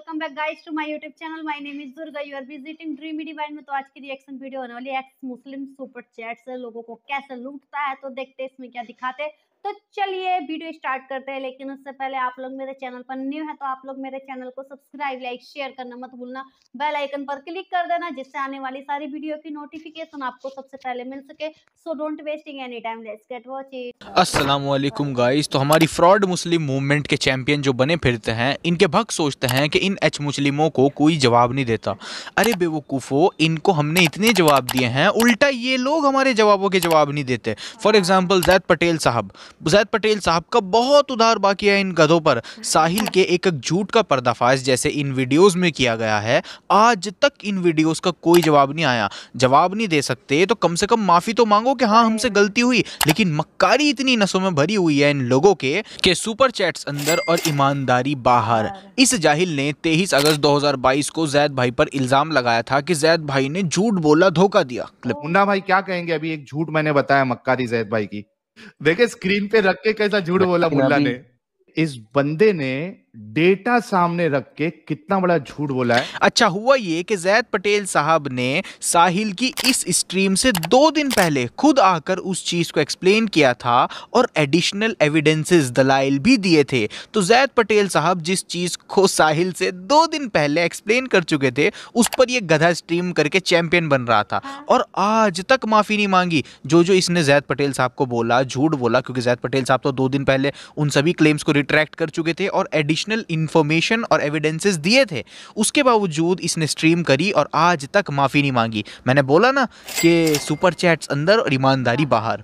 Welcome back guys to my YouTube channel my name is Durga you are visiting dreamy divine में तो आज की reaction video होने वाली एक्स मुस्लिम सुपर चैट से लोगों को कैसे लूटता है तो देखते इसमें क्या दिखाते तो चलिए वीडियो स्टार्ट करते हैं लेकिन उससे पहले आप लोग मेरे चैनल पर न्यू है तो आप लोग मेरे चैनल को सब्सक्राइब लाइक शेयर करना मत भूलना बेल आइकन पर क्लिक कर देना जिससे आने वाली सारी वीडियो की नोटिफिकेशन आपको सबसे पहले मिल सके so don't wasting any time let's get watch it असलम गाइस तो हमारी फ्रॉड मुस्लिम मूवमेंट के चैंपियन जो बने फिरते हैं इनके भक्त सोचते हैं कि इन एच मुस्लिमों को कोई जवाब नहीं देता अरे बेवकूफ़ो इनको हमने इतने जवाब दिए हैं उल्टा ये लोग हमारे जवाबों के जवाब नहीं देते फॉर एग्जाम्पल जैद पटेल साहब बुजैद पटेल साहब का बहुत उधार बाकी है इन गधों पर साहिल के एक झूठ का पर्दाफाश जैसे इन वीडियोस में किया गया है आज तक इन वीडियोस का कोई जवाब नहीं आया जवाब नहीं दे सकते तो कम से कम माफ़ी तो मांगो कि हाँ हमसे गलती हुई लेकिन मक्कारी इतनी नसों में भरी हुई है इन लोगों के के सुपर चैट्स अंदर और ईमानदारी बाहर इस जाहिल ने तेईस अगस्त दो को जैद भाई पर इल्ज़ाम लगाया था की जैद भाई ने झूठ बोला धोखा दिया मुन्ना भाई क्या कहेंगे अभी एक झूठ मैंने बताया मक्कारी जैद भाई की देखे स्क्रीन पे रख के कैसा झूठ बोला मुल्ला ने इस बंदे ने डेटा सामने रख के कितना बड़ा झूठ बोला है अच्छा हुआ ये कि जैद पटेल साहब ने साहिल की इस स्ट्रीम से दो दिन पहले खुद आकर उस चीज को एक्सप्लेन किया था और एडिशनल एविडेंसेस दलाइल भी दिए थे तो जैद पटेल साहब जिस चीज को साहिल से दो दिन पहले एक्सप्लेन कर चुके थे उस पर ये गधा स्ट्रीम करके चैंपियन बन रहा था हाँ। और आज तक माफी नहीं मांगी जो जो इसने जैद पटेल साहब को बोला झूठ बोला क्योंकि जैद पटेल साहब तो दो दिन पहले उन सभी क्लेम्स को रिट्रैक्ट कर चुके थे और एडिशन एडिशनल इन्फॉर्मेशन और एविडेंसेस दिए थे उसके बावजूद इसने स्ट्रीम करी और आज तक माफ़ी नहीं मांगी मैंने बोला ना कि सुपर चैट्स अंदर और ईमानदारी बाहर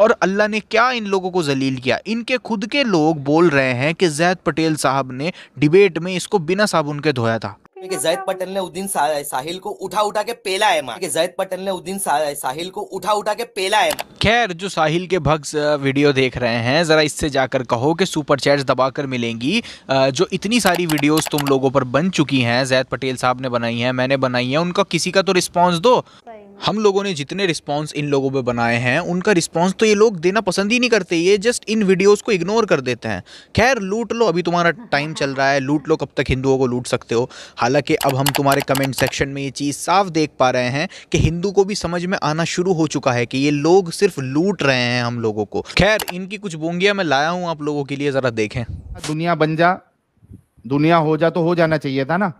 और अल्लाह ने क्या इन लोगों को जलील किया इनके खुद के लोग बोल रहे हैं कि जैद पटेल साहब ने डिबेट में इसको बिना साबुन के धोया था ठीक है जैद पटेल ने उस दिन साहिल को उठा उठा के पेला है मां कि जैद पटेल ने उस दिन साहिल को उठा उठा के पेला है खैर जो साहिल के भक्स वीडियो देख रहे हैं जरा इससे जाकर कहो कि सुपर चैट्स दबाकर मिलेंगी जो इतनी सारी वीडियोस तुम लोगों पर बन चुकी हैं जैद पटेल साहब ने बनाई हैं मैंने बनाई हैं उनका किसी का तो रिस्पांस दो हम लोगों ने जितने रिस्पॉन्स इन लोगों पे बनाए हैं उनका रिस्पॉन्स तो ये लोग देना पसंद ही नहीं करते ये जस्ट इन वीडियोस को इग्नोर कर देते हैं खैर लूट लो अभी तुम्हारा टाइम चल रहा है लूट लो कब तक हिंदुओं को लूट सकते हो हालांकि अब हम तुम्हारे कमेंट सेक्शन में ये चीज़ साफ देख पा रहे हैं कि हिंदू को भी समझ में आना शुरू हो चुका है कि ये लोग सिर्फ लूट रहे हैं हम लोगों को खैर इनकी कुछ बोंगियाँ मैं लाया हूँ आप लोगों के लिए ज़रा देखें दुनिया बन जा दुनिया हो जा तो हो जाना चाहिए था ना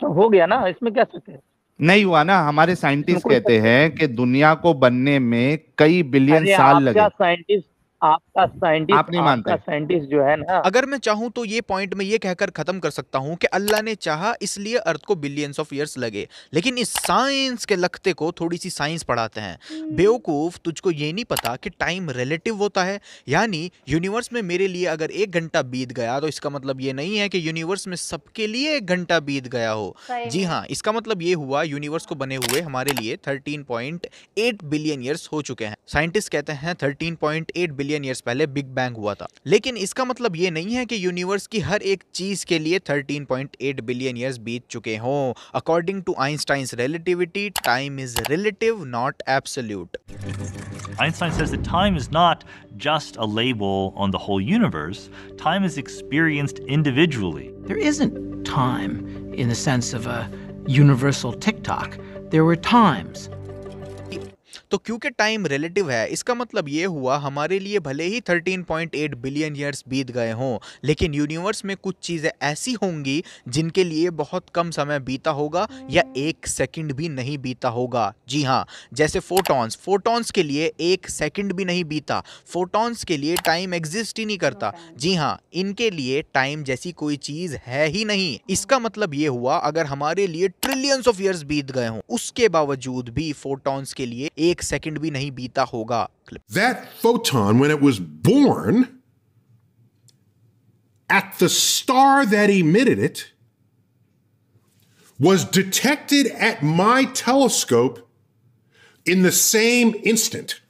तो हो गया ना इसमें क्या सकते हैं नहीं हुआ ना हमारे साइंटिस्ट कहते हैं कि दुनिया को बनने में कई बिलियन साल लगे साइंटिस्ट आपका साइंटिस्ट आप नहीं मानते आपका साइंटिस्ट जो है ना अगर मैं चाहूं तो ये पॉइंट में ये कहकर खत्म कर सकता हूं कि अल्लाह ने चाहा इसलिए अर्थ को बिलियंस ऑफ ईयर्स लगे लेकिन इस साइंस के लखते को थोड़ी सी साइंस पढ़ाते हैं हम्म। बेवकूफ़ तुझको ये नहीं पता कि टाइम रिलेटिव होता है यानी यूनिवर्स में मेरे लिए अगर एक घंटा बीत गया तो इसका मतलब ये नहीं है कि यूनिवर्स में सबके लिए एक घंटा बीत गया हो जी हाँ इसका मतलब ये हुआ यूनिवर्स को बने हुए हमारे लिए थर्टीन बिलियन ईयर्स हो चुके हैं साइंटिस्ट कहते हैं थर्टीन बिलियन बिलियन ईयर्स पहले बिग बैंग हुआ था लेकिन इसका मतलब ये नहीं है कि यूनिवर्स की हर एक चीज के लिए 13.8 बिलियन ईयर्स बीत चुके हों according to Einstein's relativity time is relative not absolute Einstein says that time is not just a label on the whole universe. Time is experienced individually. There isn't time in the sense of a universal tick tock. There were times तो क्योंकि time relative है इसका मतलब ये हुआ हमारे लिए भले ही 13.8 बिलियन ईयर्स बीत गए हों लेकिन यूनिवर्स में कुछ चीज़ें ऐसी होंगी जिनके लिए बहुत कम समय बीता होगा या एक सेकंड भी नहीं बीता होगा जी हाँ जैसे फोटॉन्स फोटॉन्स के लिए एक सेकंड भी नहीं बीता फोटॉन्स के लिए टाइम एग्जिस्ट ही नहीं करता जी हाँ इनके लिए टाइम जैसी कोई चीज़ है ही नहीं इसका मतलब ये हुआ अगर हमारे लिए ट्रिलियंस ऑफ ईयर्स बीत गए हों उसके बावजूद भी फोटॉन्स के लिए एक एक सेकंड भी नहीं बीता That photon, when it was born, at the star that emitted it, was detected at my telescope in the same instant.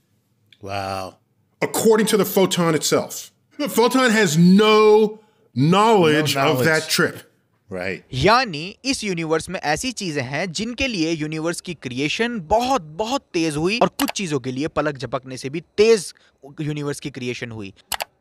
Wow. According to the photon itself. The photon has no knowledge. of that trip. right. यानी इस universe में ऐसी चीजें हैं जिनके लिए universe की creation बहुत बहुत तेज हुई और कुछ चीजों के लिए पलक झपकने से भी तेज यूनिवर्स की क्रिएशन हुई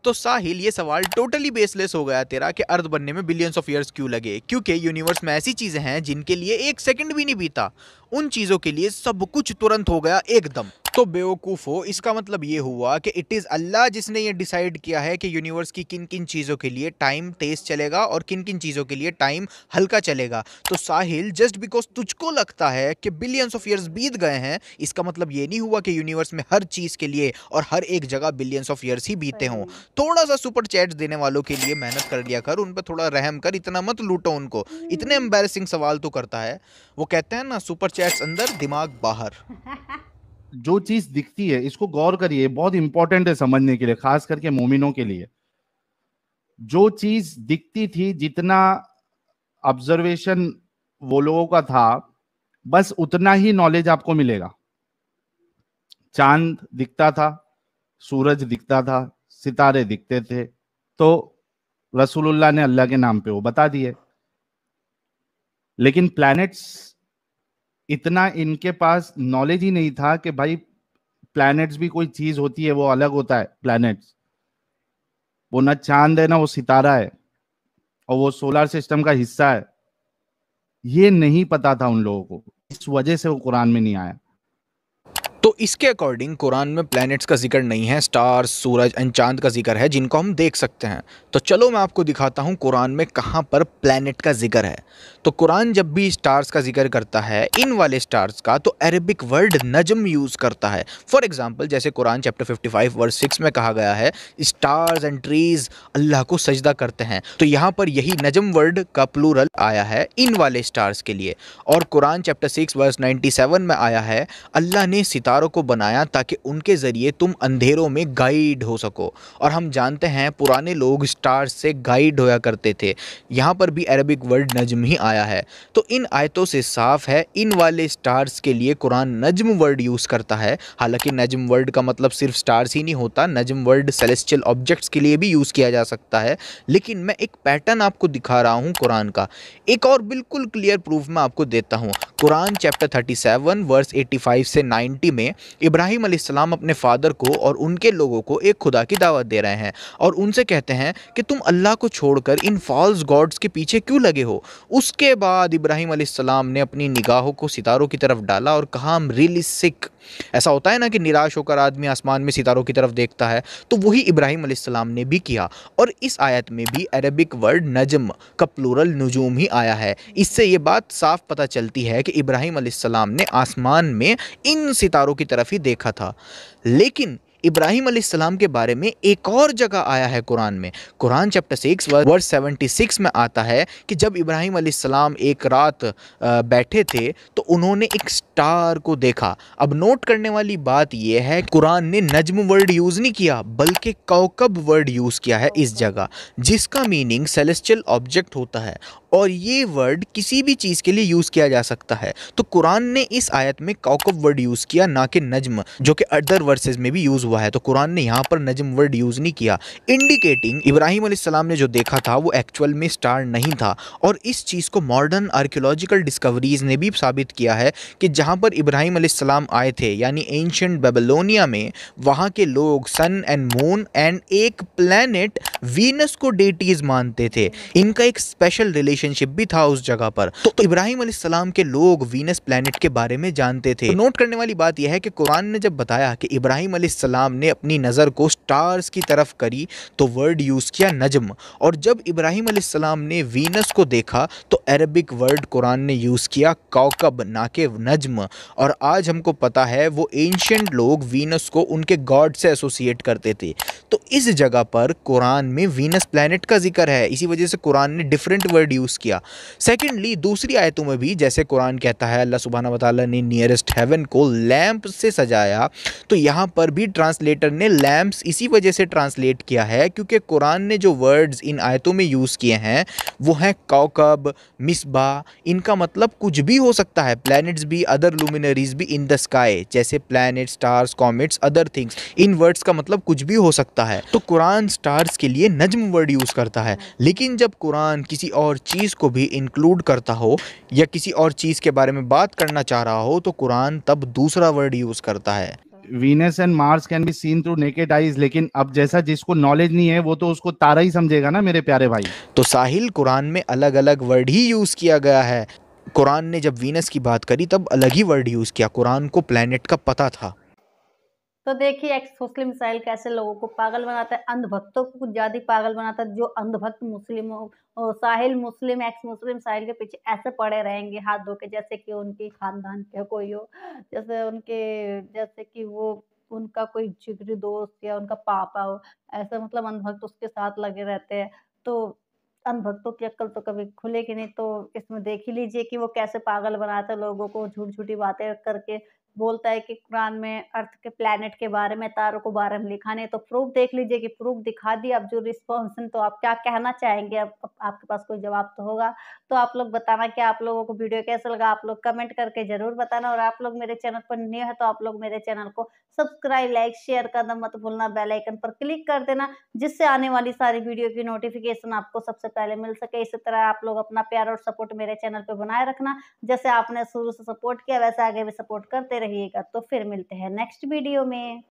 तो साहिल ये सवाल टोटली बेसलेस हो गया तेरा कि अर्थ बनने में बिलियंस ऑफ ईयर्स क्यों लगे क्योंकि यूनिवर्स में ऐसी चीजें हैं जिनके लिए एक सेकंड भी नहीं बीता उन चीजों के लिए सब कुछ तुरंत हो गया एकदम तो बेवकूफ़ हो इसका मतलब ये हुआ कि इट इज़ अल्लाह जिसने ये डिसाइड किया है कि यूनिवर्स की किन किन चीज़ों के लिए टाइम तेज़ चलेगा और किन किन चीज़ों के लिए टाइम हल्का चलेगा तो साहिल जस्ट बिकॉज तुझको लगता है कि बिलियंस ऑफ ईयर्स बीत गए हैं इसका मतलब ये नहीं हुआ कि यूनिवर्स में हर चीज़ के लिए और हर एक जगह बिलियंस ऑफ ईयर्स ही बीते हों थोड़ा सा सुपर चैट्स देने वालों के लिए मेहनत कर लिया कर उन पर थोड़ा रहम कर इतना मत लूटो उनको इतने एम्बेसिंग हम्म। सवाल तो करता है वो कहते हैं ना सुपर चैट्स अंदर दिमाग बाहर जो चीज दिखती है इसको गौर करिए बहुत इंपॉर्टेंट है समझने के लिए खास करके मोमिनों के लिए जो चीज दिखती थी जितना ऑब्जर्वेशन वो लोगों का था बस उतना ही नॉलेज आपको मिलेगा चांद दिखता था सूरज दिखता था सितारे दिखते थे तो रसूलुल्लाह ने अल्लाह के नाम पे वो बता दिए लेकिन प्लैनेट्स इतना इनके पास नॉलेज ही नहीं था कि भाई प्लैनेट्स भी कोई चीज होती है वो अलग होता है प्लैनेट्स वो ना चांद है ना वो सितारा है और वो सोलर सिस्टम का हिस्सा है ये नहीं पता था उन लोगों को इस वजह से वो कुरान में नहीं आया तो इसके अकॉर्डिंग कुरान में प्लैनेट्स का जिक्र नहीं है स्टार सूरज एंड चांद का जिक्र है जिनको हम देख सकते हैं तो चलो मैं आपको दिखाता हूँ कुरान में कहाँ पर प्लैनेट का जिक्र है तो कुरान जब भी स्टार्स का जिक्र करता है इन वाले स्टार्स का तो अरबिक वर्ड नजम यूज़ करता है फॉर एग्ज़ाम्पल जैसे कुरान चैप्टर 55 वर्स 6 में कहा गया है स्टार्स एंड ट्रीज अल्लाह को सजदा करते हैं तो यहाँ पर यही नजम वर्ड का प्लूरल आया है इन वाले स्टार्स के लिए और कुरान चैप्टर सिक्स वर्स नाइन्टी में आया है अल्लाह ने सितारों को बनाया ताकि उनके ज़रिए तुम अंधेरों में गाइड हो सको और हम जानते हैं पुराने लोग स्टार्स से गाइड होया करते थे यहाँ पर भी अरबिक वर्ड नजम ही आया फरमाया है तो इन आयतों से साफ है इन वाले स्टार्स के लिए कुरान नजम वर्ड यूज़ करता है हालांकि नजम वर्ड का मतलब सिर्फ स्टार्स ही नहीं होता नजम वर्ड सेलेस्टियल ऑब्जेक्ट्स के लिए भी यूज़ किया जा सकता है लेकिन मैं एक पैटर्न आपको दिखा रहा हूँ कुरान का एक और बिल्कुल क्लियर प्रूफ मैं आपको देता हूँ कुरान चैप्टर 37 वर्स 85 से 90 में इब्राहिम अलीसलाम अपने फादर को और उनके लोगों को एक खुदा की दावत दे रहे हैं और उनसे कहते हैं कि तुम अल्लाह को छोड़कर इन फॉल्स गॉड्स के पीछे क्यों लगे हो उसके उसके बाद इब्राहिम आसमाम ने अपनी निगाहों को सितारों की तरफ डाला और कहा रियली सिक ऐसा होता है ना कि निराश होकर आदमी आसमान में सितारों की तरफ देखता है तो वही इब्राहिम आसमाम ने भी किया और इस आयत में भी अरबिक वर्ड नजम का प्लूरल नजूम ही आया है इससे ये बात साफ पता चलती है कि इब्राहिम आसमाम ने आसमान में इन सितारों की तरफ ही देखा था लेकिन इब्राहिम अलैहिस्सलाम के बारे में एक और जगह आया है कुरान में कुरान chapter six verse seventy six में आता है कि जब इब्राहिम अलैहिस्सलाम एक रात बैठे थे तो उन्होंने एक स्टार को देखा अब नोट करने वाली बात यह है कुरान ने नजम वर्ड यूज़ नहीं किया बल्कि कौकब वर्ड यूज़ किया है इस जगह जिसका मीनिंग सेलेस्टियल ऑब्जेक्ट होता है और ये वर्ड किसी भी चीज़ के लिए यूज़ किया जा सकता है तो कुरान ने इस आयत में कॉकअप वर्ड यूज़ किया ना कि नजम जो कि अदर वर्सेज में भी यूज़ हुआ है तो कुरान ने यहाँ पर नजम वर्ड यूज़ नहीं किया इंडिकेटिंग इब्राहिम सलाम ने जो देखा था वो एक्चुअल में स्टार नहीं था और इस चीज़ को मॉडर्न आर्कियोलॉजिकल डिस्कवरीज ने भी साबित किया है कि जहाँ पर इब्राहिम सलाम आए थे यानी एंशंट बेबलोनिया में वहाँ के लोग सन एंड मून एंड एक प्लानट वीनस को डेटीज मानते थे इनका एक स्पेशल रिलेशन रिलेशनशिप भी था उस जगह पर तो, तो इब्राहिम सलाम के लोग वीनस प्लानट के बारे में जानते थे तो नोट करने वाली बात यह है कि कुरान ने जब बताया कि इब्राहिम सलाम ने अपनी नज़र को स्टार्स की तरफ करी तो वर्ड यूज़ किया नजम और जब इब्राहिम सलाम ने वीनस को देखा तो अरबिक वर्ड कुरान ने यूज़ किया कौकब ना के नजम और आज हमको पता है वो एंशेंट लोग वीनस को उनके गॉड से एसोसिएट करते थे तो इस जगह पर कुरान में वीनस प्लानट का जिक्र है इसी वजह से कुरान ने डिफरेंट वर्ड यूज़ यूज़ किया सेकेंडली दूसरी आयतों में भी जैसे कुरान कहता है अल्लाह सुबहाना वाली ने नियरेस्ट हेवन को लैम्प से सजाया तो यहाँ पर भी ट्रांसलेटर ने लैम्प्स इसी वजह से ट्रांसलेट किया है क्योंकि कुरान ने जो वर्ड्स इन आयतों में यूज़ किए हैं वो हैं कौकब मिसबा इनका मतलब कुछ भी हो सकता है प्लैनेट्स भी अदर लुमिनरीज भी इन द स्काई जैसे planet stars comets other things इन वर्ड्स का मतलब कुछ भी हो सकता है तो कुरान स्टार्स के लिए नजम वर्ड यूज़ करता है लेकिन जब कुरान किसी और चीज चीज़ को भी इंक्लूड करता हो या किसी और चीज़ के बारे में बात करना चाह रहा हो तो कुरान तब दूसरा वर्ड यूज़ करता है Venus and Mars can be seen through naked eyes लेकिन अब जैसा जिसको नॉलेज नहीं है वो तो उसको तारा ही समझेगा ना मेरे प्यारे भाई तो साहिल कुरान में अलग अलग वर्ड ही यूज़ किया गया है कुरान ने जब वीनस की बात करी तब अलग ही वर्ड यूज़ किया कुरान को प्लैनेट का पता था तो देखिए एक मुस्लिम मिसाइल कैसे लोगों को पागल बनाता है अंधभक्तों को कुछ ज़्यादा पागल बनाता है जो अंधभक्त मुस्लिम साहिल मुस्लिम एक्स मुस्लिम साहिल के पीछे ऐसे पड़े रहेंगे हाथ धो के जैसे कि उनकी खानदान के कोई हो जैसे उनके जैसे कि वो उनका कोई जिगरी दोस्त या उनका पापा हो ऐसे मतलब अंधभक्त उसके साथ लगे रहते हैं तो अनभक्तों की अक्ल तो कभी खुलेगी नहीं तो इसमें देख ही लीजिए कि वो कैसे पागल बनाते हैं लोगों को झूठ झूठी बातें करके बोलता है कि कुरान में अर्थ के प्लैनेट के बारे में तारों को बारे में लिखा नहीं तो प्रूफ देख लीजिए कि प्रूफ दिखा दिया अब जो रिस्पॉन्स तो आप क्या कहना चाहेंगे अब आप, आपके पास कोई जवाब तो होगा तो आप लोग बताना कि आप लोगों को वीडियो कैसा लगा आप लोग कमेंट करके ज़रूर बताना और आप लोग मेरे चैनल पर न्यू है तो आप लोग मेरे चैनल को सब्सक्राइब लाइक शेयर करना मत भूलना बेलाइकन पर क्लिक कर देना जिससे आने वाली सारी वीडियो की नोटिफिकेशन आपको सबसे पहले मिल सके इसी तरह आप लोग अपना प्यार और सपोर्ट मेरे चैनल पर बनाए रखना जैसे आपने शुरू से सपोर्ट किया वैसे आगे भी सपोर्ट करते रहे रहिएगा तो फिर मिलते हैं नेक्स्ट वीडियो में